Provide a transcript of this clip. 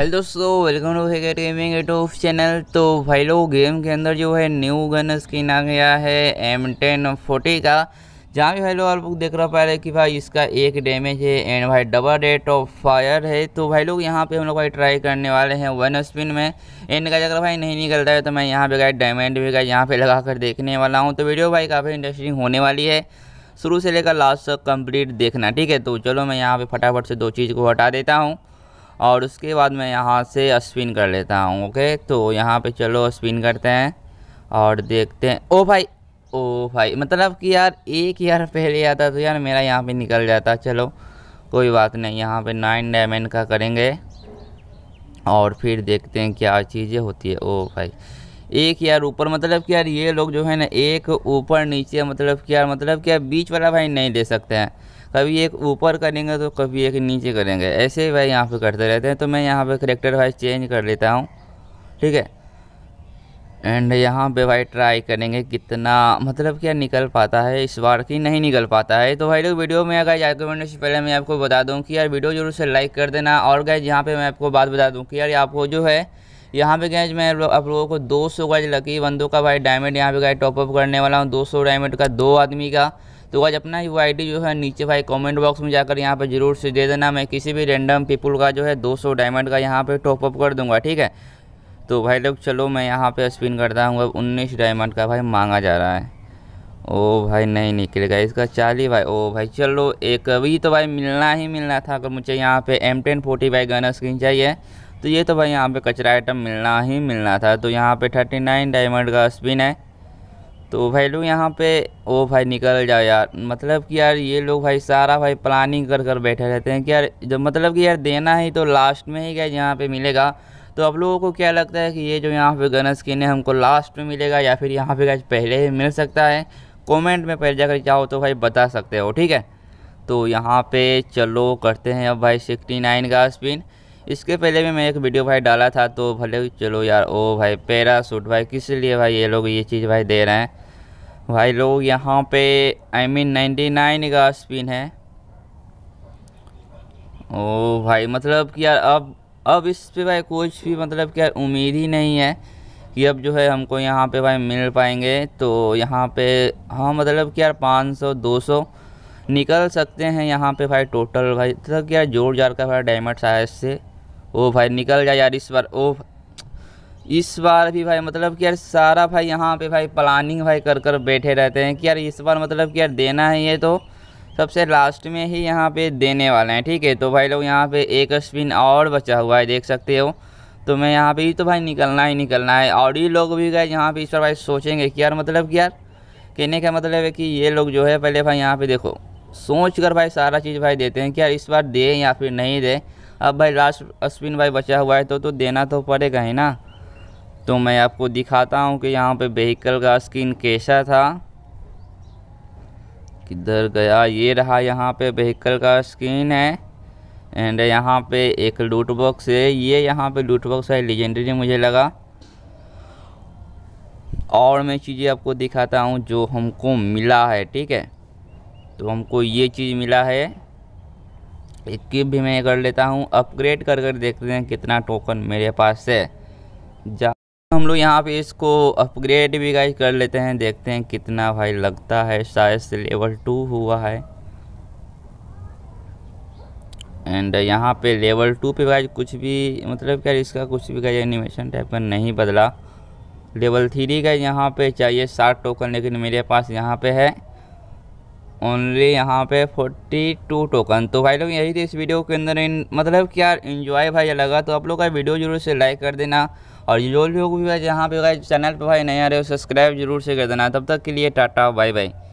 hello दोस्तों welcome to हेगर gaming YouTube channel तो भाई लोग गेम के अंदर जो है न्यू गन स्किन आ गया है एम टेन फोर्टी का जहाँ भी भाई लोग आप लोग देख रहा पा रहे कि भाई इसका एक डैमेज है एंड भाई डबल रेट ऑफ फायर है तो भाई लोग यहाँ पे हम लोग भाई ट्राई करने वाले हैं वन स्पिन में एंड का अगर भाई नहीं निकलता है तो मैं यहाँ पे गए डायमंड भी गए यहाँ पर लगा कर देखने वाला हूँ तो वीडियो भाई काफ़ी इंटरेस्टिंग होने वाली है शुरू से लेकर लास्ट तक कम्प्लीट देखना ठीक है तो चलो मैं यहाँ पे फटाफट से दो चीज़ को हटा देता हूँ और उसके बाद मैं यहाँ से स्पिन कर लेता हूँ ओके तो यहाँ पे चलो स्पिन करते हैं और देखते हैं ओ भाई ओ भाई मतलब कि यार एक यार पहले आता तो यार मेरा यहाँ पे निकल जाता चलो कोई बात नहीं यहाँ पे नाइन डायमंड का करेंगे और फिर देखते हैं क्या चीज़ें होती है ओ भाई एक यार ऊपर मतलब कि यार ये लोग जो है ना एक ऊपर नीचे मतलब कि यार मतलब कि यार बीच वाला भाई नहीं दे सकते हैं कभी एक ऊपर करेंगे तो कभी एक नीचे करेंगे ऐसे ही भाई यहाँ पे करते रहते हैं तो मैं यहाँ पे करेक्टर वाइज चेंज कर लेता हूँ ठीक है एंड यहाँ पे भाई ट्राई करेंगे कितना मतलब क्या निकल पाता है इस बार की नहीं निकल पाता है तो भाई लोग वीडियो में अगर जाकर बढ़ने से पहले मैं आपको बता दूँ कि यार वीडियो जरूर से लाइक कर देना और गए यहाँ पे मैं आपको बात बता दूँ कि यार आपको जो है यहाँ पे गए मैं आप लोगों को 200 सौ गज लकी बंदों का भाई डायमंड यहाँ पे गए टॉपअप करने वाला हूँ 200 डायमंड का दो आदमी का तो आज अपना यू आई जो है नीचे भाई कमेंट बॉक्स में जाकर यहाँ पे जरूर से दे देना मैं किसी भी रैंडम पीपल का जो है 200 डायमंड का यहाँ पे टॉपअप कर दूंगा ठीक है तो भाई लोग चलो मैं यहाँ पे स्पिन करता हूँ अब उन्नीस डायमंड का भाई मांगा जा रहा है ओ भाई नहीं निकलेगा इसका चाली भाई ओ भाई चलो एक अभी तो भाई मिलना ही मिलना था अगर मुझे यहाँ पे M ten forty by gun screen चाहिए तो ये तो भाई यहाँ पे कचरा आइटम मिलना ही मिलना था तो यहाँ पे थर्टी नाइन डायमंड का स्पिन है तो भाई लोग यहाँ पे ओ भाई निकल जाओ यार मतलब कि यार ये लोग भाई सारा भाई प्लानिंग कर कर बैठे रहते हैं कि यार जब मतलब कि यार देना ही तो लास्ट में ही क्या यहाँ पे मिलेगा तो आप लोगों को क्या लगता है कि ये जो यहाँ पे गन स्किन है हमको लास्ट में मिलेगा या फिर यहाँ पे क्या पहले ही मिल सकता है कॉमेंट में पहले जाकर चाहो तो भाई बता सकते हो ठीक है तो यहाँ पर चलो करते हैं अब भाई सिक्सटी नाइन का स्पिन इसके पहले भी मैं एक वीडियो भाई डाला था तो भले चलो यार ओ भाई पैरा सूट भाई किस लिए भाई ये लोग ये चीज़ भाई दे रहे हैं भाई लोग यहाँ पे आई मीन नाइन्टी नाइन का स्पिन है ओ भाई मतलब कि यार अब अब इस पे भाई कुछ भी मतलब कि यार उम्मीद ही नहीं है कि अब जो है हमको यहाँ पे भाई मिल पाएंगे तो यहाँ पे हाँ मतलब कि यार 500 200 निकल सकते हैं यहाँ पे भाई टोटल भाई मतलब कि यार जोर जार का भाई डायमंड शायद से ओ भाई निकल जाए यार इस बार ओ इस बार भी भाई मतलब कि यार सारा भाई यहाँ पे भाई प्लानिंग भाई कर कर बैठे रहते हैं कि यार इस बार मतलब कि यार देना है ये तो सबसे लास्ट में ही यहाँ पे देने वाले हैं ठीक है तो भाई लोग यहाँ पे एक स्पिन और बचा हुआ है देख सकते हो तो मैं यहाँ पे ही तो भाई निकलना ही निकलना है और ये लोग भी गए यहाँ पे इस बार भाई सोचेंगे कि यार मतलब कि यार कहने का मतलब है कि ये लोग जो है पहले भाई यहाँ पे देखो सोच कर भाई सारा चीज़ भाई देते हैं कि यार इस बार दे या फिर नहीं दे अब भाई लास्ट स्पिन भाई बचा हुआ है तो तो देना तो पड़ेगा ही ना तो मैं आपको दिखाता हूँ कि यहाँ पे व्हीकल का स्किन कैसा था किधर गया ये रहा यहाँ पे व्हीकल का स्किन है एंड यहाँ पे एक लूट बॉक्स है ये यहाँ पे लूट बॉक्स है लेजेंडरी मुझे लगा और मैं चीज़ें आपको दिखाता हूँ जो हमको मिला है ठीक है तो हमको ये चीज़ मिला है एक भी मैं कर लेता हूँ अपग्रेड कर कर देखते हैं कितना टोकन मेरे पास है जा हम लोग यहाँ पे इसको अपग्रेड भी गाइस कर लेते हैं देखते हैं कितना भाई लगता है शायद से लेवल टू हुआ है एंड यहाँ पे लेवल टू पे गाइस कुछ भी मतलब क्या इसका कुछ भी गाइस एनिमेशन टाइप का नहीं बदला लेवल थ्री का यहाँ पे चाहिए साठ टोकन लेकिन मेरे पास यहाँ पे है ओनली यहाँ पे फोर्टी टू टोकन तो भाई लोग यही थे इस वीडियो के अंदर मतलब क्या इन्जॉय भाई लगा तो आप लोग का वीडियो जरूर से लाइक कर देना और जो लोग भी यहाँ जहाँ पे चैनल पर भाई नहीं आ रहे हो सब्सक्राइब जरूर से कर देना तब तक के लिए टाटा बाय बाय